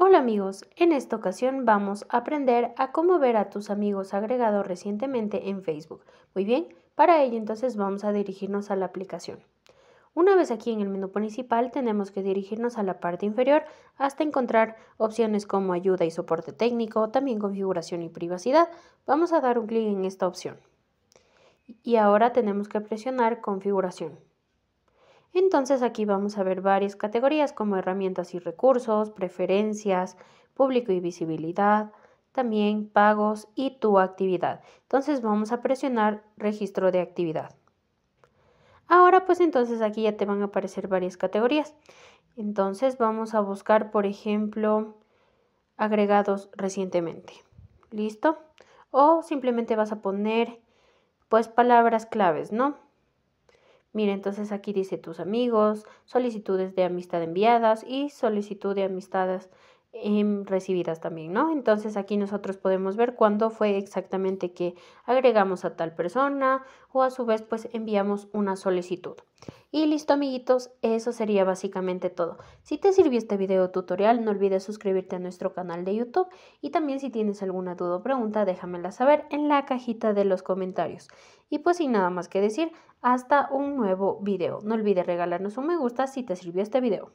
Hola amigos, en esta ocasión vamos a aprender a cómo ver a tus amigos agregados recientemente en Facebook. Muy bien, para ello entonces vamos a dirigirnos a la aplicación. Una vez aquí en el menú principal tenemos que dirigirnos a la parte inferior hasta encontrar opciones como ayuda y soporte técnico, también configuración y privacidad. Vamos a dar un clic en esta opción. Y ahora tenemos que presionar configuración. Entonces aquí vamos a ver varias categorías como herramientas y recursos, preferencias, público y visibilidad, también pagos y tu actividad. Entonces vamos a presionar registro de actividad. Ahora pues entonces aquí ya te van a aparecer varias categorías. Entonces vamos a buscar por ejemplo agregados recientemente. ¿Listo? O simplemente vas a poner pues palabras claves, ¿no? Mira, entonces aquí dice tus amigos, solicitudes de amistad enviadas y solicitud de amistades em, recibidas también, ¿no? Entonces aquí nosotros podemos ver cuándo fue exactamente que agregamos a tal persona o a su vez pues enviamos una solicitud. Y listo amiguitos, eso sería básicamente todo. Si te sirvió este video tutorial, no olvides suscribirte a nuestro canal de YouTube y también si tienes alguna duda o pregunta, déjamela saber en la cajita de los comentarios. Y pues sin nada más que decir, hasta un nuevo video. No olvides regalarnos un me gusta si te sirvió este video.